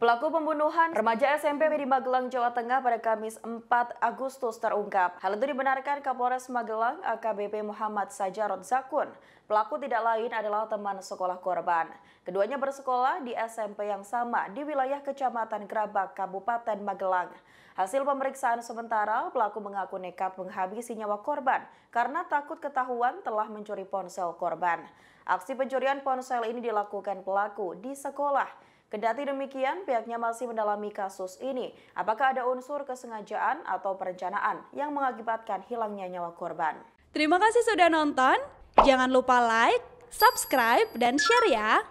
Pelaku pembunuhan remaja SMP di Magelang, Jawa Tengah pada Kamis 4 Agustus terungkap. Hal itu dibenarkan Kapolres Magelang AKBP Muhammad Sajarot Zakun. Pelaku tidak lain adalah teman sekolah korban. Keduanya bersekolah di SMP yang sama di wilayah Kecamatan Gerabak, Kabupaten Magelang. Hasil pemeriksaan sementara, pelaku mengaku nekat menghabisi nyawa korban karena takut ketahuan telah mencuri ponsel korban. Aksi pencurian ponsel ini dilakukan pelaku di sekolah. Kendati demikian, pihaknya masih mendalami kasus ini. Apakah ada unsur kesengajaan atau perencanaan yang mengakibatkan hilangnya nyawa korban? Terima kasih sudah nonton. Jangan lupa like, subscribe, dan share ya.